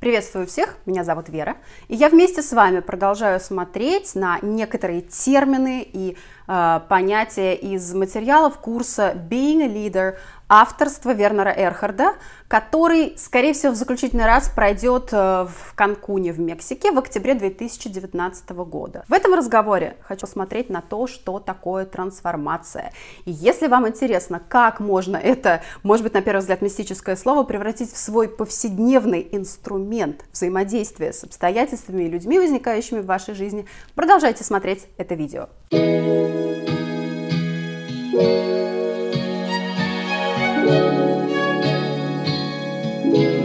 Приветствую всех, меня зовут Вера, и я вместе с вами продолжаю смотреть на некоторые термины и э, понятия из материалов курса Being a Leader авторство Вернера Эрхарда, который, скорее всего, в заключительный раз пройдет э, в Канкуне в Мексике в октябре 2019 года. В этом разговоре хочу смотреть на то, что такое трансформация. И если вам интересно, как можно это, может быть, на первый взгляд мистическое слово, превратить в свой повседневный инструмент взаимодействия с обстоятельствами и людьми, возникающими в вашей жизни, продолжайте смотреть это видео. thank you Thank you.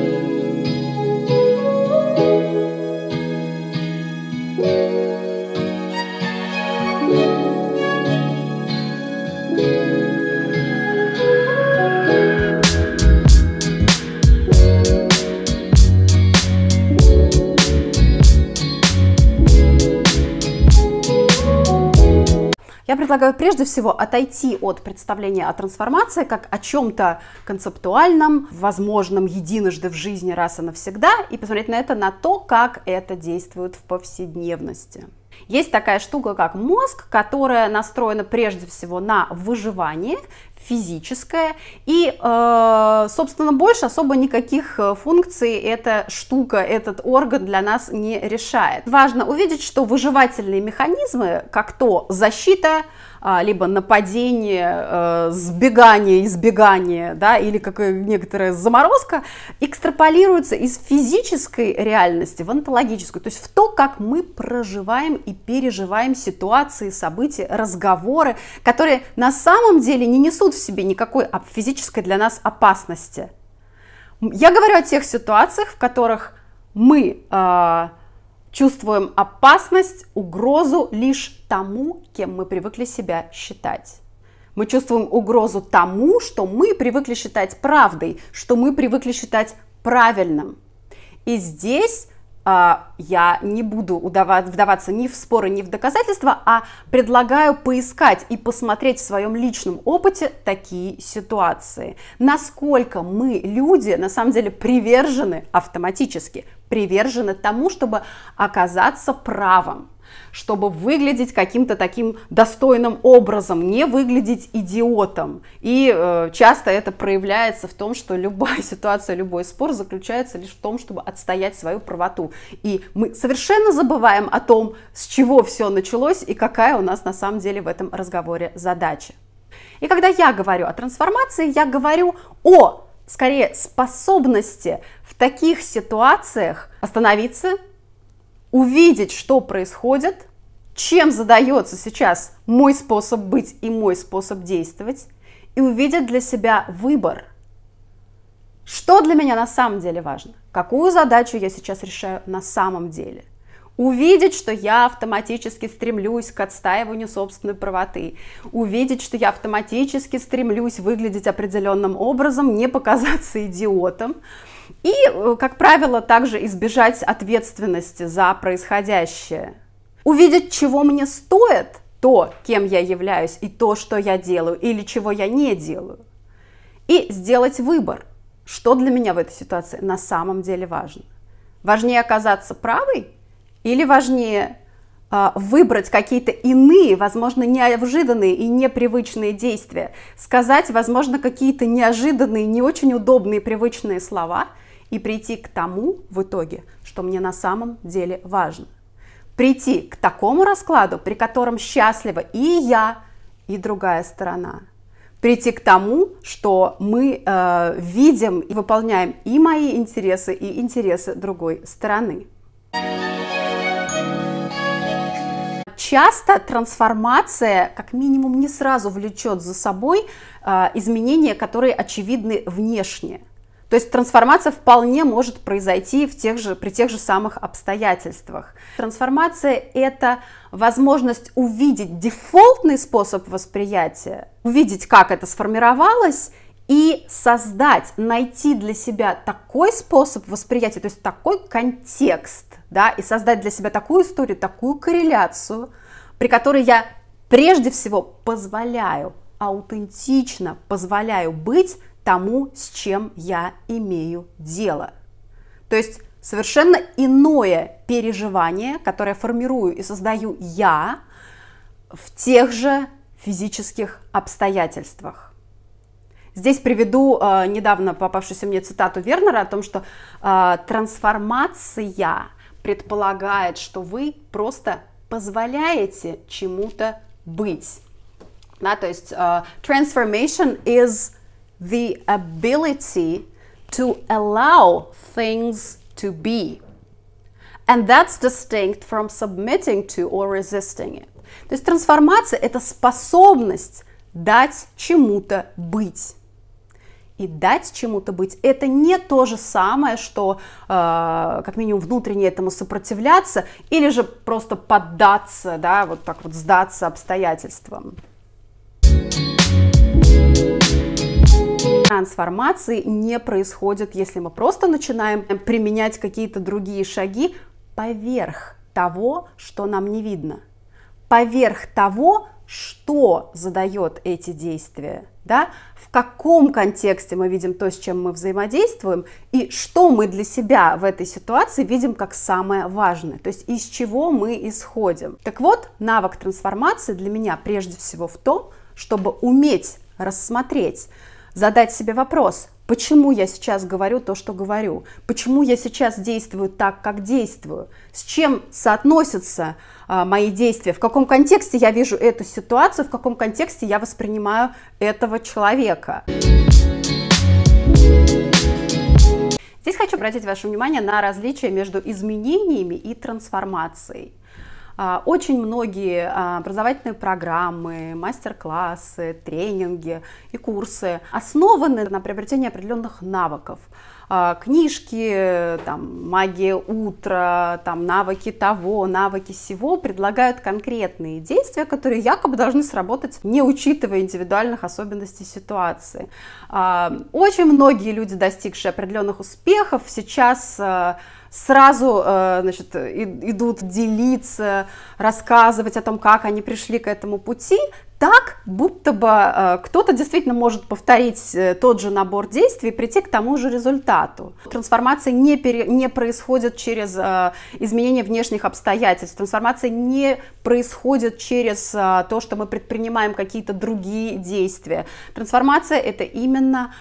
предлагаю прежде всего отойти от представления о трансформации как о чем-то концептуальном, возможном единожды в жизни раз и навсегда, и посмотреть на это на то, как это действует в повседневности. Есть такая штука, как мозг, которая настроена прежде всего на выживание физическое, и, э, собственно, больше особо никаких э, функций эта штука, этот орган для нас не решает. Важно увидеть, что выживательные механизмы, как то защита, а, либо нападение, э, сбегание, избегание, да, или как некоторая заморозка, экстраполируется из физической реальности в онтологическую, то есть в то, как мы проживаем и переживаем ситуации, события, разговоры, которые на самом деле не несут в себе никакой физической для нас опасности. Я говорю о тех ситуациях, в которых мы э, Чувствуем опасность, угрозу лишь тому, кем мы привыкли себя считать. Мы чувствуем угрозу тому, что мы привыкли считать правдой, что мы привыкли считать правильным. И здесь а, я не буду вдаваться ни в споры, ни в доказательства, а предлагаю поискать и посмотреть в своем личном опыте такие ситуации. Насколько мы, люди, на самом деле привержены автоматически привержены тому, чтобы оказаться правым, чтобы выглядеть каким-то таким достойным образом, не выглядеть идиотом. И э, часто это проявляется в том, что любая ситуация, любой спор заключается лишь в том, чтобы отстоять свою правоту. И мы совершенно забываем о том, с чего все началось и какая у нас на самом деле в этом разговоре задача. И когда я говорю о трансформации, я говорю о скорее способности в таких ситуациях остановиться, увидеть, что происходит, чем задается сейчас мой способ быть и мой способ действовать, и увидеть для себя выбор. Что для меня на самом деле важно? Какую задачу я сейчас решаю на самом деле – Увидеть, что я автоматически стремлюсь к отстаиванию собственной правоты. Увидеть, что я автоматически стремлюсь выглядеть определенным образом, не показаться идиотом. И, э, как правило, также избежать ответственности за происходящее. Увидеть, чего мне стоит то, кем я являюсь, и то, что я делаю, или чего я не делаю. И сделать выбор, что для меня в этой ситуации на самом деле важно. Важнее оказаться правой или важнее а, выбрать какие-то иные, возможно, неожиданные и непривычные действия, сказать, возможно, какие-то неожиданные, не очень удобные, привычные слова и прийти к тому в итоге, что мне на самом деле важно. Прийти к такому раскладу, при котором счастлива и я, и другая сторона. Прийти к тому, что мы э, видим и выполняем и мои интересы, и интересы другой стороны. часто трансформация как минимум не сразу влечет за собой э, изменения, которые очевидны внешне. То есть трансформация вполне может произойти в тех же, при тех же самых обстоятельствах. Трансформация – это возможность увидеть дефолтный способ восприятия, увидеть, как это сформировалось, и создать, найти для себя такой способ восприятия, то есть такой контекст, да, и создать для себя такую историю, такую корреляцию – при которой я прежде всего позволяю, аутентично позволяю быть тому, с чем я имею дело. То есть совершенно иное переживание, которое формирую и создаю я в тех же физических обстоятельствах. Здесь приведу э, недавно попавшуюся мне цитату Вернера о том, что э, трансформация предполагает, что вы просто позволяете чему-то быть. Да, то есть uh, transformation is the ability to allow things to be. And that's distinct from submitting to or resisting it. То есть трансформация – это способность дать чему-то быть и дать чему-то быть, это не то же самое, что э, как минимум внутренне этому сопротивляться или же просто поддаться, да, вот так вот сдаться обстоятельствам. Трансформации не происходит, если мы просто начинаем применять какие-то другие шаги поверх того, что нам не видно, поверх того, что задает эти действия да, в каком контексте мы видим то, с чем мы взаимодействуем, и что мы для себя в этой ситуации видим как самое важное, то есть из чего мы исходим. Так вот, навык трансформации для меня прежде всего в том, чтобы уметь рассмотреть, задать себе вопрос, Почему я сейчас говорю то, что говорю? Почему я сейчас действую так, как действую? С чем соотносятся а, мои действия? В каком контексте я вижу эту ситуацию? В каком контексте я воспринимаю этого человека? Здесь хочу обратить ваше внимание на различие между изменениями и трансформацией. А, очень многие а, образовательные программы, мастер-классы, тренинги и курсы основаны на приобретении определенных навыков. А, книжки, там, магия утра, там, навыки того, навыки всего предлагают конкретные действия, которые якобы должны сработать, не учитывая индивидуальных особенностей ситуации. Очень многие люди, достигшие определенных успехов, сейчас сразу э, значит, идут делиться, рассказывать о том, как они пришли к этому пути, так, будто бы э, кто-то действительно может повторить э, тот же набор действий и прийти к тому же результату. Трансформация не, пере, не происходит через э, изменение внешних обстоятельств, трансформация не происходит через то, что мы предпринимаем какие-то другие действия. Трансформация – это именно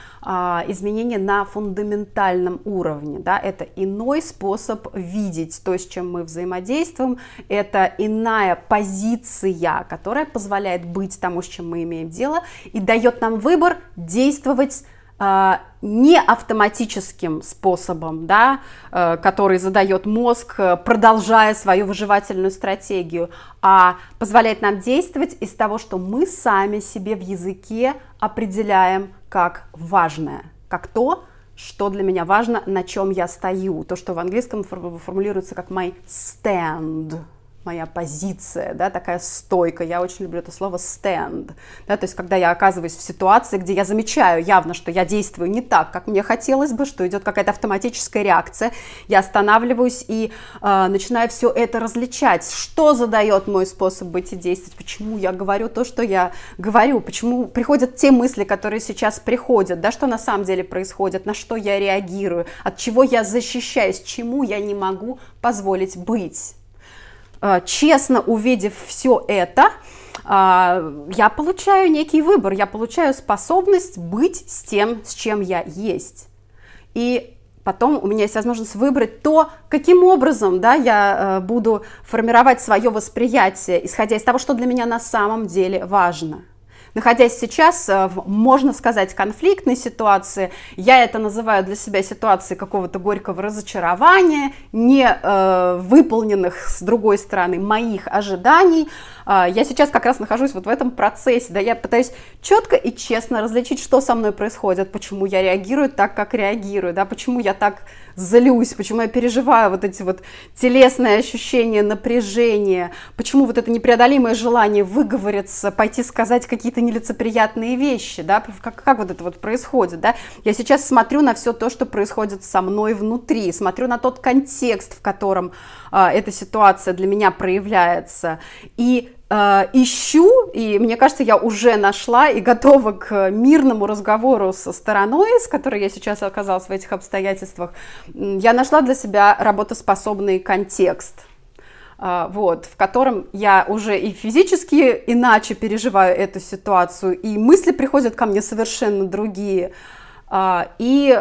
изменение на фундаментальном уровне, да, это иной способ видеть то, с чем мы взаимодействуем, это иная позиция, которая позволяет быть быть тому, с чем мы имеем дело, и дает нам выбор действовать а, не автоматическим способом, да, э, который задает мозг, э, продолжая свою выживательную стратегию, а позволяет нам действовать из того, что мы сами себе в языке определяем как важное, как то, что для меня важно, на чем я стою, то, что в английском формулируется как my stand, моя позиция, да, такая стойка, я очень люблю это слово stand, да, то есть когда я оказываюсь в ситуации, где я замечаю явно, что я действую не так, как мне хотелось бы, что идет какая-то автоматическая реакция, я останавливаюсь и э, начинаю все это различать, что задает мой способ быть и действовать, почему я говорю то, что я говорю, почему приходят те мысли, которые сейчас приходят, да, что на самом деле происходит, на что я реагирую, от чего я защищаюсь, чему я не могу позволить быть. А, честно увидев все это, а, я получаю некий выбор, я получаю способность быть с тем, с чем я есть. И потом у меня есть возможность выбрать то, каким образом да, я э, буду формировать свое восприятие, исходя из того, что для меня на самом деле важно – находясь сейчас э, в, можно сказать, конфликтной ситуации, я это называю для себя ситуацией какого-то горького разочарования, не э, выполненных, с другой стороны, моих ожиданий, э, я сейчас как раз нахожусь вот в этом процессе, да, я пытаюсь четко и честно различить, что со мной происходит, почему я реагирую так, как реагирую, да, почему я так злюсь, почему я переживаю вот эти вот телесные ощущения напряжение? почему вот это непреодолимое желание выговориться, пойти сказать какие-то нелицеприятные вещи, да, как, как вот это вот происходит, да. Я сейчас смотрю на все то, что происходит со мной внутри, смотрю на тот контекст, в котором э, эта ситуация для меня проявляется, и Э, ищу, и мне кажется, я уже нашла и готова к мирному разговору со стороной, с которой я сейчас оказалась в этих обстоятельствах, я нашла для себя работоспособный контекст, э, вот, в котором я уже и физически иначе переживаю эту ситуацию, и мысли приходят ко мне совершенно другие, э, и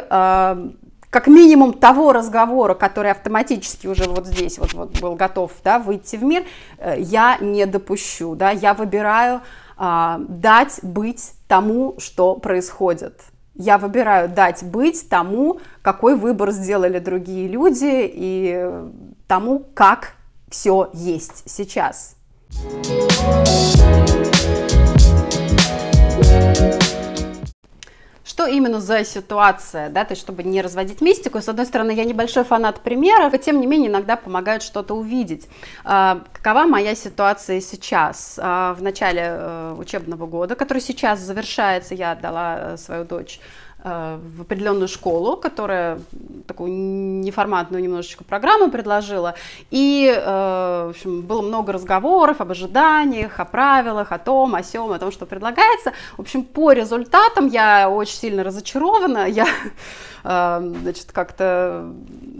как минимум того разговора, который автоматически уже вот здесь вот, вот был готов да, выйти в мир, э, я не допущу, да, я выбираю а, дать быть тому, что происходит. Я выбираю дать быть тому, какой выбор сделали другие люди и э, тому, как все есть сейчас. Thank you что именно за ситуация, да, то есть чтобы не разводить мистику. С одной стороны, я небольшой фанат примеров, и тем не менее иногда помогают что-то увидеть. А, какова моя ситуация сейчас? А, в начале э, учебного года, который сейчас завершается, я отдала э, свою дочь Э, в определенную школу, которая такую неформатную немножечко программу предложила. И, э, в общем, было много разговоров об ожиданиях, о правилах, о том, о сём, о том, что предлагается. В общем, по результатам я очень сильно разочарована. Я, э, значит, как-то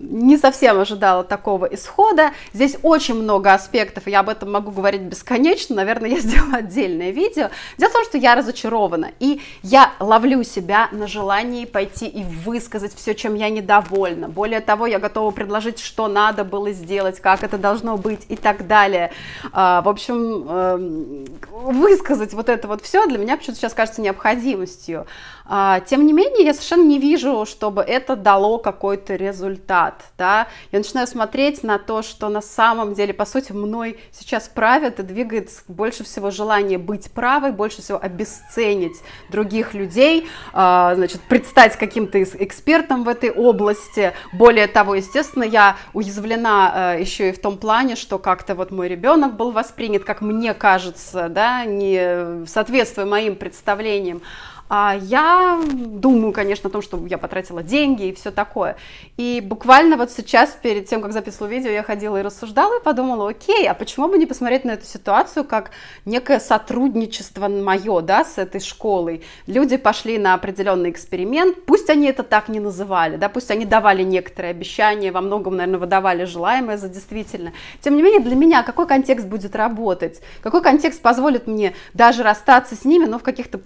не совсем ожидала такого исхода. Здесь очень много аспектов, и я об этом могу говорить бесконечно. Наверное, я сделаю отдельное видео. Дело в том, что я разочарована, и я ловлю себя на желание желании пойти и высказать все, чем я недовольна. Более того, я готова предложить, что надо было сделать, как это должно быть и так далее. А, в общем, эм, высказать вот это вот все для меня почему-то сейчас кажется необходимостью. А, тем не менее, я совершенно не вижу, чтобы это дало какой-то результат. Да? Я начинаю смотреть на то, что на самом деле, по сути, мной сейчас правят и двигает больше всего желание быть правой, больше всего обесценить других людей, а, значит, предстать каким-то экспертом в этой области. Более того, естественно, я уязвлена а, еще и в том плане, что как-то вот мой ребенок был воспринят, как мне кажется, да, не соответствуя моим представлениям. А я думаю, конечно, о том, что я потратила деньги и все такое. И буквально вот сейчас, перед тем, как записывала видео, я ходила и рассуждала, и подумала, окей, а почему бы не посмотреть на эту ситуацию как некое сотрудничество мое, да, с этой школой. Люди пошли на определенный эксперимент, пусть они это так не называли, да, пусть они давали некоторые обещания, во многом, наверное, выдавали желаемое за действительно. Тем не менее, для меня какой контекст будет работать, какой контекст позволит мне даже расстаться с ними, но в каких-то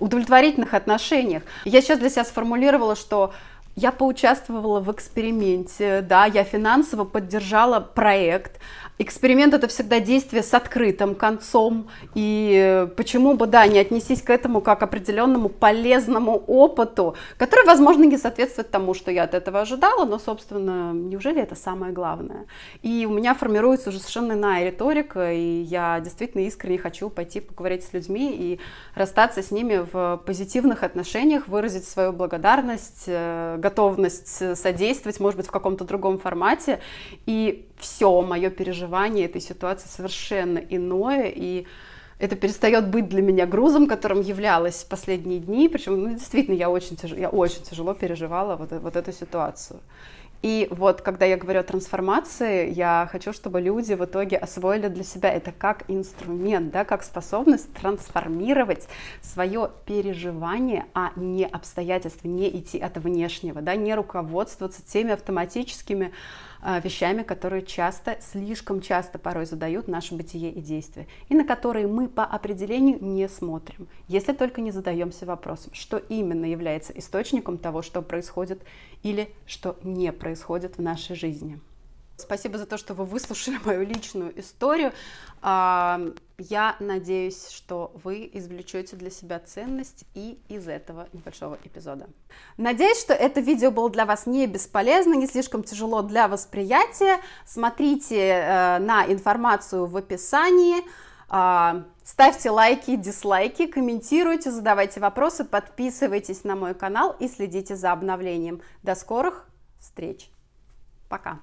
удовлетворительных отношениях. Я сейчас для себя сформулировала, что я поучаствовала в эксперименте, да, я финансово поддержала проект. Эксперимент это всегда действие с открытым концом, и почему бы, да, не отнестись к этому как определенному полезному опыту, который, возможно, не соответствует тому, что я от этого ожидала, но, собственно, неужели это самое главное? И у меня формируется уже совершенно иная риторика, и я действительно искренне хочу пойти поговорить с людьми и расстаться с ними в позитивных отношениях, выразить свою благодарность э, готовность содействовать, может быть, в каком-то другом формате. И все, мое переживание этой ситуации совершенно иное. И это перестает быть для меня грузом, которым являлась последние дни. Причем, ну, действительно, я очень, тяж... я очень тяжело переживала вот, вот эту ситуацию. И вот, когда я говорю о трансформации, я хочу, чтобы люди в итоге освоили для себя это как инструмент, да, как способность трансформировать свое переживание, а не обстоятельства, не идти от внешнего, да, не руководствоваться теми автоматическими а, вещами, которые часто, слишком часто порой задают наше бытие и действие, и на которые мы по определению не смотрим, если только не задаемся вопросом, что именно является источником того, что происходит или что не происходит происходит в нашей жизни. Спасибо за то, что вы выслушали мою личную историю. А, я надеюсь, что вы извлечете для себя ценность и из этого небольшого эпизода. Надеюсь, что это видео было для вас не бесполезно, не слишком тяжело для восприятия. Смотрите э, на информацию в описании. А, ставьте лайки, дизлайки, комментируйте, задавайте вопросы, подписывайтесь на мой канал и следите за обновлением. До скорых встреч. Пока.